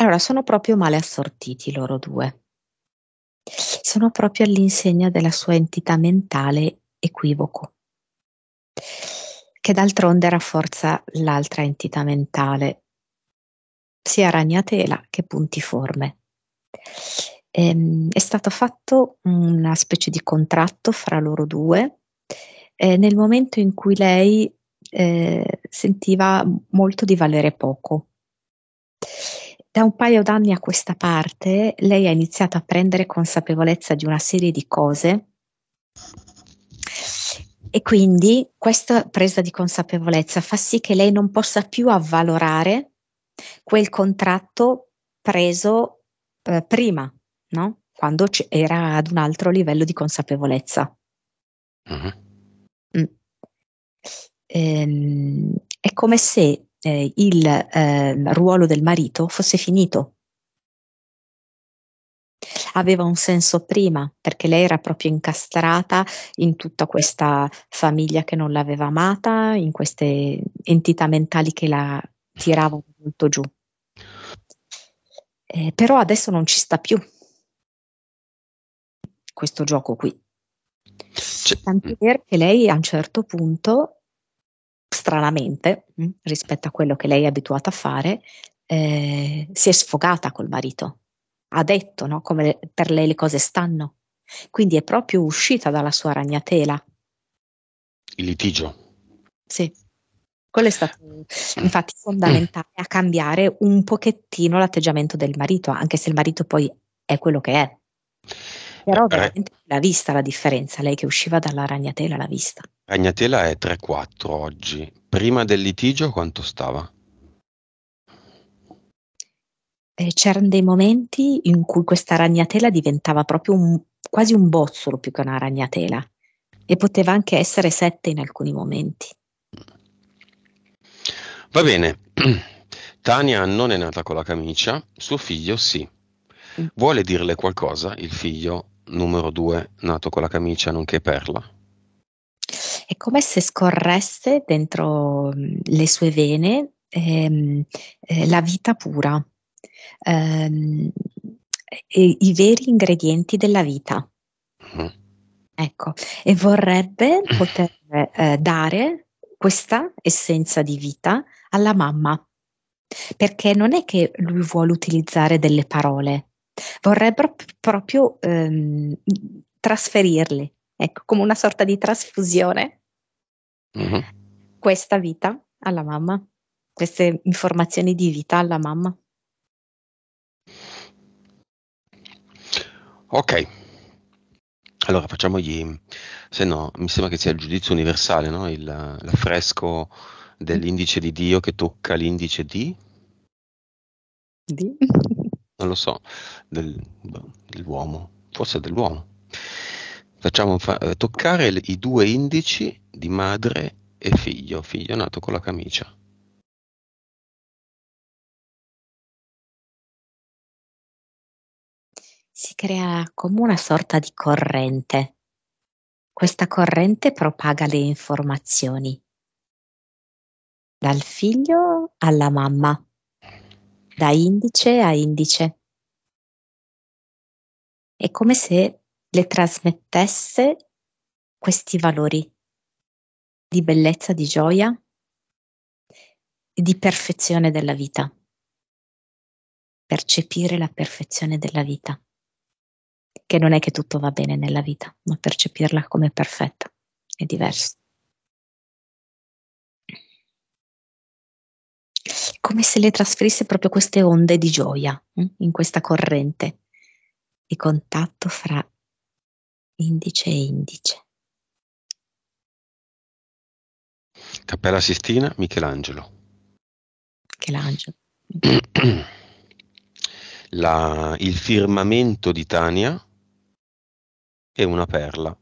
Allora, sono proprio male assortiti loro due. Sono proprio all'insegna della sua entità mentale equivoco, che d'altronde rafforza l'altra entità mentale, sia ragnatela che puntiforme. Ehm, è stato fatto una specie di contratto fra loro due eh, nel momento in cui lei eh, sentiva molto di valere poco da un paio d'anni a questa parte lei ha iniziato a prendere consapevolezza di una serie di cose e quindi questa presa di consapevolezza fa sì che lei non possa più avvalorare quel contratto preso eh, prima, no? quando era ad un altro livello di consapevolezza. Uh-huh. Mm. Ehm, è come se eh, il eh, ruolo del marito fosse finito. Aveva un senso prima, perché lei era proprio incastrata in tutta questa famiglia che non l'aveva amata, in queste entità mentali che la tiravano molto giù. Eh, però adesso non ci sta più questo gioco qui. Cioè, Tant'è mm. che lei a un certo punto stranamente mm, rispetto a quello che lei è abituata a fare, eh, si è sfogata col marito. Ha detto no, come per lei le cose stanno. Quindi è proprio uscita dalla sua ragnatela. Il litigio. Sì. Quello è stato mm. infatti fondamentale a cambiare un pochettino l'atteggiamento del marito, anche se il marito poi è quello che è. Però eh. veramente l'ha vista la differenza, lei che usciva dalla ragnatela l'ha vista. Ragnatela è 3-4 oggi, prima del litigio quanto stava? Eh, c'erano dei momenti in cui questa ragnatela diventava proprio un, quasi un bozzolo più che una ragnatela e poteva anche essere 7 in alcuni momenti. Va bene, Tania non è nata con la camicia, suo figlio sì. Mm. Vuole dirle qualcosa il figlio numero 2, nato con la camicia nonché perla. È come se scorresse dentro mm, le sue vene ehm, eh, la vita pura, ehm, eh, i veri ingredienti della vita. Mm. Ecco, e vorrebbe poter eh, dare questa essenza di vita alla mamma, perché non è che lui vuole utilizzare delle parole, vorrebbero p- proprio ehm, trasferirli, ecco, come una sorta di trasfusione, uh-huh. questa vita alla mamma, queste informazioni di vita alla mamma. Ok, allora facciamogli, se no mi sembra che sia il giudizio universale, no? il, fresco dell'indice di Dio che tocca l'indice di... Di? non lo so, del, dell'uomo, forse dell'uomo. Facciamo fa- eh, toccare le, i due indici di madre e figlio, figlio nato con la camicia. Si crea come una sorta di corrente. Questa corrente propaga le informazioni dal figlio alla mamma da indice a indice. È come se le trasmettesse questi valori di bellezza, di gioia e di perfezione della vita. Percepire la perfezione della vita, che non è che tutto va bene nella vita, ma percepirla come perfetta è diverso. come se le trasferisse proprio queste onde di gioia mm, in questa corrente di contatto fra indice e indice. Cappella Sistina, Michelangelo. Michelangelo. La, il firmamento di Tania e una perla,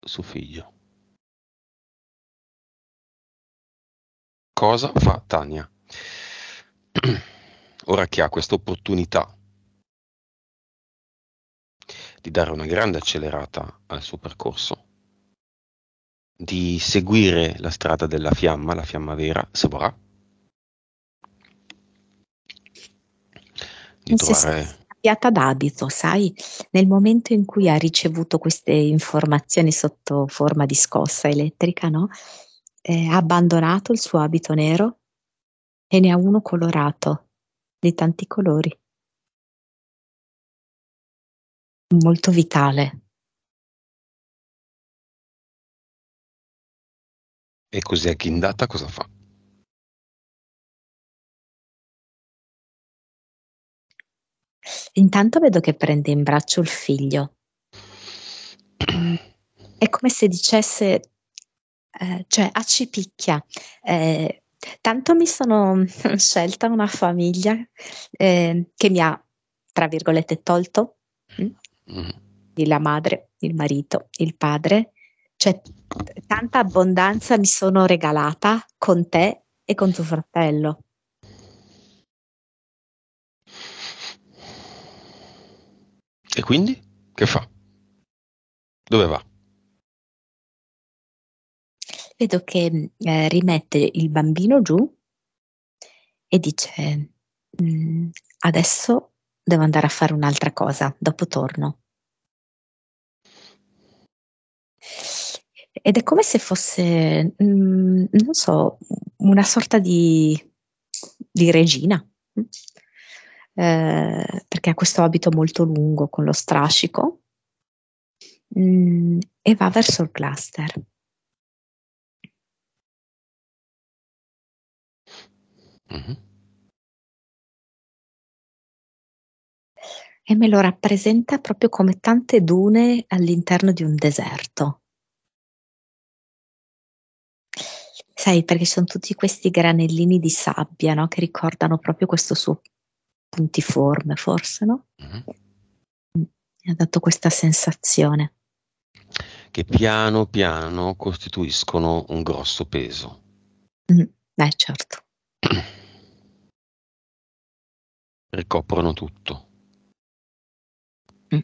su figlio. Cosa fa Tania? ora che ha questa opportunità di dare una grande accelerata al suo percorso, di seguire la strada della fiamma, la fiamma vera, se vorrà, di trovare... Piatta d'abito, sai, nel momento in cui ha ricevuto queste informazioni sotto forma di scossa elettrica, no? Eh, ha abbandonato il suo abito nero e ne ha uno colorato, di tanti colori. Molto vitale. E così a ghindata cosa fa? Intanto vedo che prende in braccio il figlio. È come se dicesse, eh, cioè, accipicchia, ah, eh, Tanto mi sono scelta una famiglia eh, che mi ha, tra virgolette, tolto mm. Mm-hmm. la madre, il marito, il padre. Cioè, t- tanta abbondanza mi sono regalata con te e con tuo fratello. E quindi che fa? Dove va? vedo che eh, rimette il bambino giù e dice mm, adesso devo andare a fare un'altra cosa, dopo torno. Ed è come se fosse, mh, mm, non so, una sorta di, di regina, eh, perché ha questo abito molto lungo con lo strascico mh, mm, e va verso il cluster. Mh-mh. E me lo rappresenta proprio come tante dune all'interno di un deserto. Sai, perché sono tutti questi granellini di sabbia, no, che ricordano proprio questo suo puntiforme forse, no? Mh-mh. mi ha dato questa sensazione. Che piano, piano costituiscono un grosso peso. Mh, mm, eh certo. ricoprono tutto. Mm.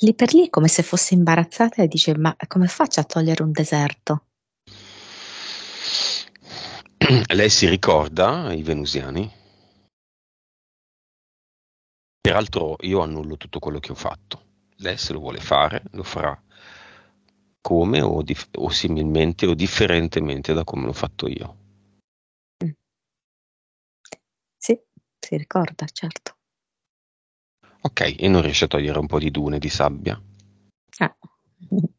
Lì per lì è come se fosse imbarazzata e dice: Ma come faccio a togliere un deserto? Lei si ricorda i venusiani? Peraltro io annullo tutto quello che ho fatto. Lei se lo vuole fare, lo farà come o, dif- o similmente o differentemente da come l'ho fatto io. si ricorda, certo. Ok, e non riesce a togliere un po' di dune di sabbia. Ah.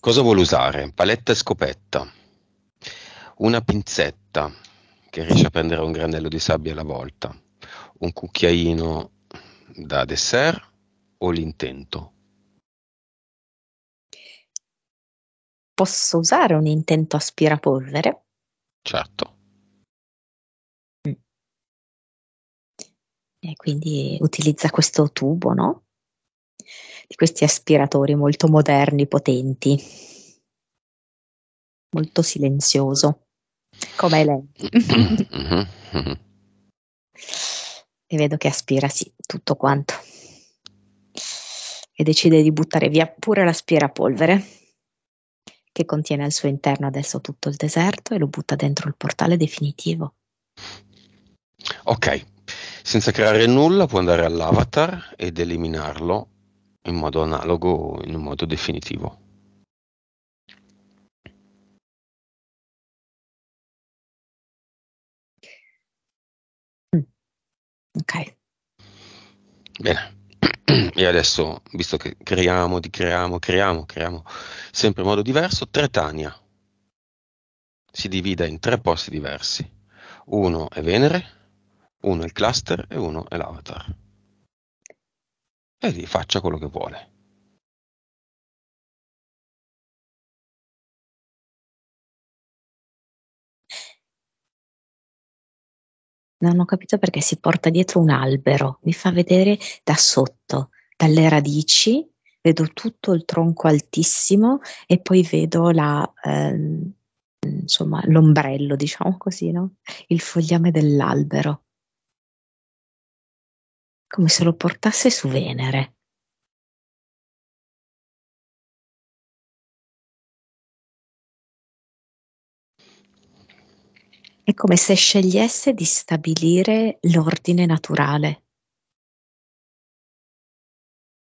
Cosa vuole usare? Paletta e scopetta. Una pinzetta che riesce a prendere un granello di sabbia alla volta. Un cucchiaino da dessert o l'intento? Posso usare un intento aspirapolvere? Certo. e quindi utilizza questo tubo, no? Di questi aspiratori molto moderni, potenti, molto silenzioso, come lei. Mm-hmm. e vedo che aspira, sì, tutto quanto. E decide di buttare via pure l'aspirapolvere che contiene al suo interno adesso tutto il deserto e lo butta dentro il portale definitivo. Ok, senza creare nulla può andare all'avatar ed eliminarlo in modo analogo in un modo definitivo. Mm. Ok. Bene. E adesso, visto che creiamo, creiamo, creiamo, creiamo sempre in modo diverso, Tretania si divide in tre posti diversi. Uno è Venere, uno è il cluster e uno è l'avatar. E lì faccia quello che vuole. non ho capito perché si porta dietro un albero, mi fa vedere da sotto, dalle radici, vedo tutto il tronco altissimo e poi vedo la, ehm, insomma, l'ombrello, diciamo così, no? il fogliame dell'albero come se lo portasse su Venere. È come se scegliesse di stabilire l'ordine naturale.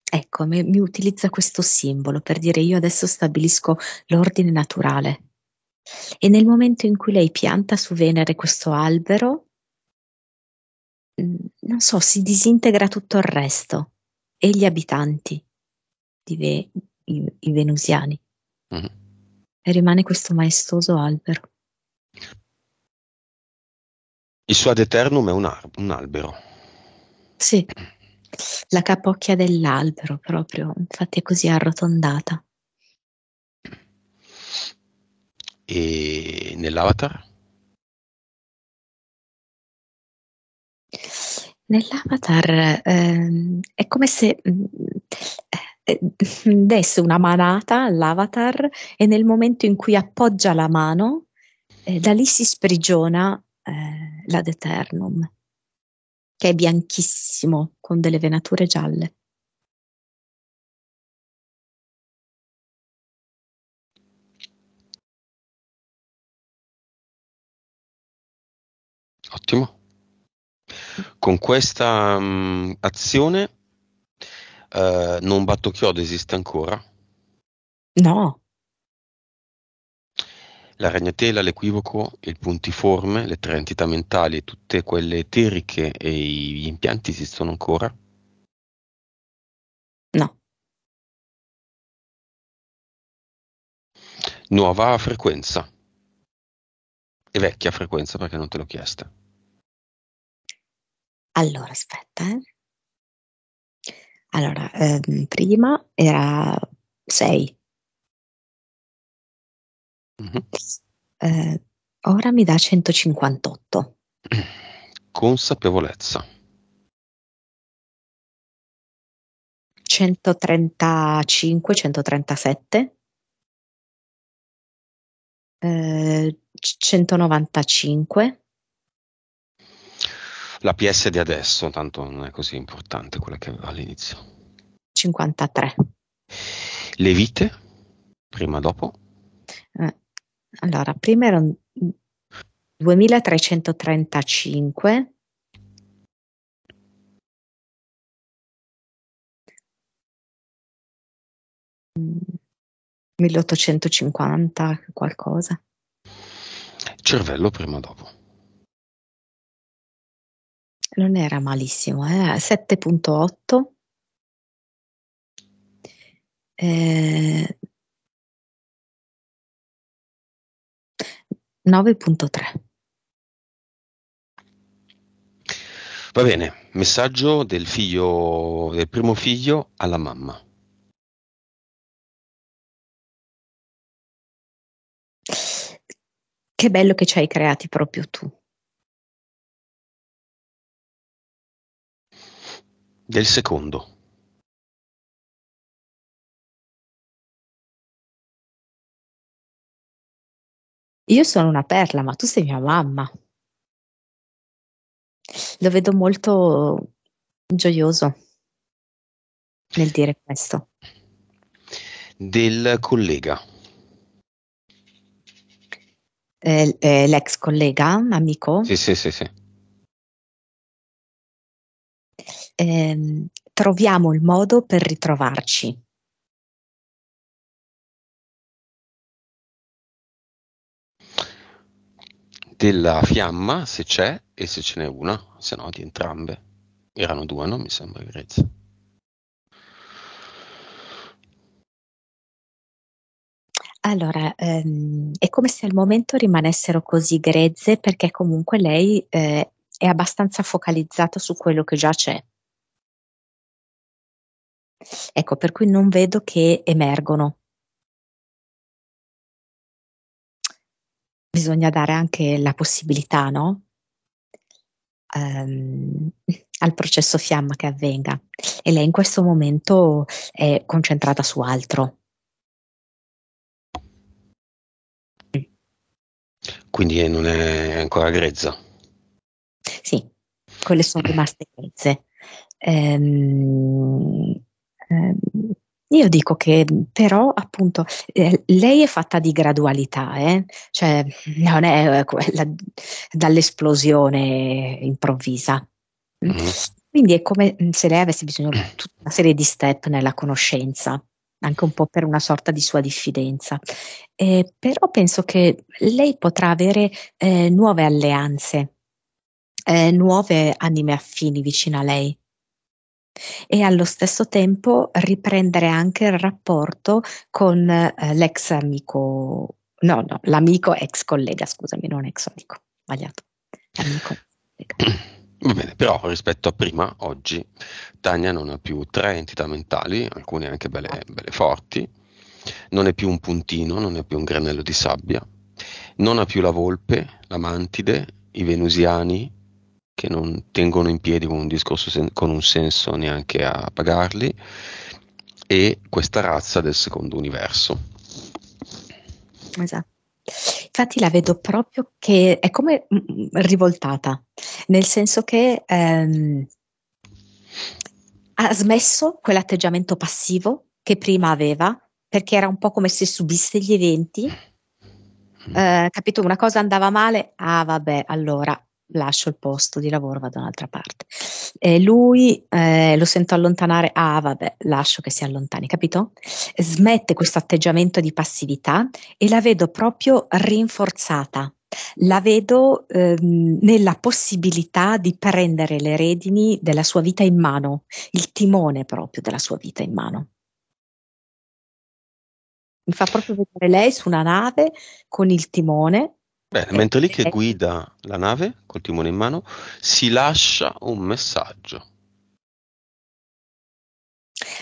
Ecco, mi, mi, utilizza questo simbolo per dire io adesso stabilisco l'ordine naturale. E nel momento in cui lei pianta su Venere questo albero, Mm, non so, si disintegra tutto il resto e gli abitanti, ve, i, i, venusiani. Uh-huh. E rimane questo maestoso albero. Il suo ad eternum è un, ar- un albero. Sì, la capocchia dell'albero proprio, infatti è così arrotondata. E nell'avatar? Nell'avatar, ehm, è come se, mhmm, desse una manata all'avatar e nel momento in cui appoggia la mano, ehm, da lì si sprigiona, ehm, l'Ad Eternum, che è bianchissimo con delle venature gialle. Ottimo con questa mh, mm, azione eh, non batto chiodo esiste ancora? No. La ragnatela, l'equivoco, il puntiforme, le tre entità mentali e tutte quelle eteriche e gli impianti esistono ancora? No. Nuova frequenza. E vecchia frequenza perché non te l'ho chiesta. Allora, aspetta, eh. Allora, ehm, prima era 6. Mh-mh. Ehm, ora mi dà 158. Consapevolezza. 135, 137. Ehm, c 195 la PS di adesso, tanto non è così importante quella che aveva all'inizio. 53. Le vite, prima o dopo? Eh, allora, prima erano 2335. Mm. 1850 qualcosa. Cervello prima o dopo non era malissimo, eh? 7.8. Eh, 9.3. Va bene, messaggio del figlio, del primo figlio alla mamma. Che bello che ci hai creati proprio tu. del secondo Io sono una perla, ma tu sei mia mamma. Lo vedo molto gioioso nel dire questo. Del collega. Eh, eh, l'ex collega, amico? Sì, sì, sì, sì. ehm, troviamo il modo per ritrovarci. Della fiamma, se c'è e se ce n'è una, se no di entrambe. Erano due, no? Mi sembra grezza. Allora, ehm, è come se al momento rimanessero così grezze perché comunque lei eh, è abbastanza focalizzata su quello che già c'è. Ecco, per cui non vedo che emergono. Bisogna dare anche la possibilità, no? Um, al processo fiamma che avvenga e lei in questo momento è concentrata su altro. Quindi non è ancora grezza? Sì, quelle sono rimaste grezze. Um, eh, io dico che però appunto eh, lei è fatta di gradualità, eh? cioè non è eh, quella dall'esplosione improvvisa. Mm-hmm. Quindi è come mm, se lei avesse bisogno di tutta una serie di step nella conoscenza, anche un po' per una sorta di sua diffidenza. Eh, però penso che lei potrà avere eh, nuove alleanze, eh, nuove anime affini vicino a lei e allo stesso tempo riprendere anche il rapporto con eh, l'ex amico, no, no, l'amico ex collega, scusami, non ex amico, sbagliato, amico. Va bene, però rispetto a prima, oggi Tania non ha più tre entità mentali, alcune anche belle, esatto. belle forti, non è più un puntino, non è più un granello di sabbia, non ha più la volpe, la mantide, i venusiani, che non tengono in piedi un discorso sen- con un senso neanche a pagarli, e questa razza del secondo universo. Esatto. Infatti la vedo proprio che è come mm, mm, rivoltata, nel senso che ehm, ha smesso quell'atteggiamento passivo che prima aveva, perché era un po' come se subisse gli eventi. Mm. Eh, capito, una cosa andava male, ah vabbè, allora lascio il posto di lavoro, vado da un'altra parte. E lui eh, lo sento allontanare, ah vabbè, lascio che si allontani, capito? Smette questo atteggiamento di passività e la vedo proprio rinforzata. La vedo ehm, nella possibilità di prendere le redini della sua vita in mano, il timone proprio della sua vita in mano. Mi fa proprio vedere lei su una nave con il timone Bene, nel momento lì che eh. guida la nave col timone in mano, si lascia un messaggio.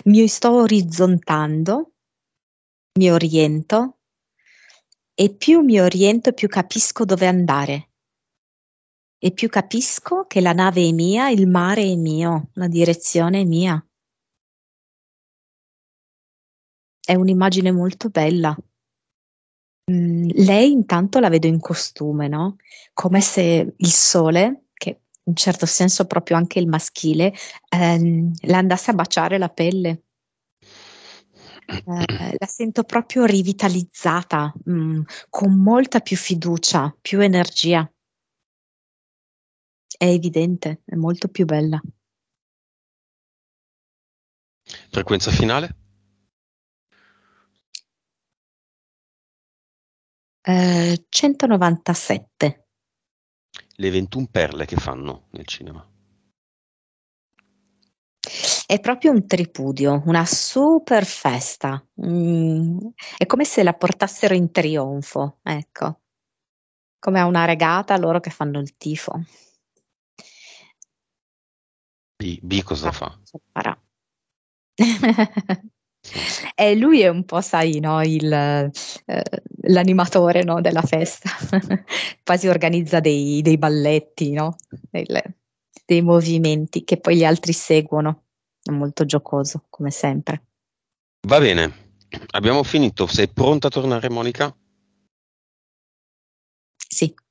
Mi sto orizzontando, mi oriento e più mi oriento più capisco dove andare e più capisco che la nave è mia, il mare è mio, la direzione è mia. È un'immagine molto bella. Mhmm, lei intanto la vedo in costume, no, come se il sole, che in certo senso proprio anche il maschile, ehm, le andasse a baciare la pelle. Ehm, la sento proprio rivitalizzata, mhmm, con molta più fiducia, più energia. È evidente, è molto più bella. Frequenza finale? 197. Eh, Le 21 perle che fanno nel cinema? È proprio un tripudio, una super festa. Mm, è come se la portassero in trionfo, ecco. Come a una regata loro che fanno il tifo. B, B cosa ah, fa? Farà. E lui è un po', sai, no, il, eh, l'animatore no, della festa, quasi organizza dei, dei balletti, no? dei, dei movimenti che poi gli altri seguono. È molto giocoso, come sempre. Va bene, abbiamo finito. Sei pronta a tornare, Monica? Sì.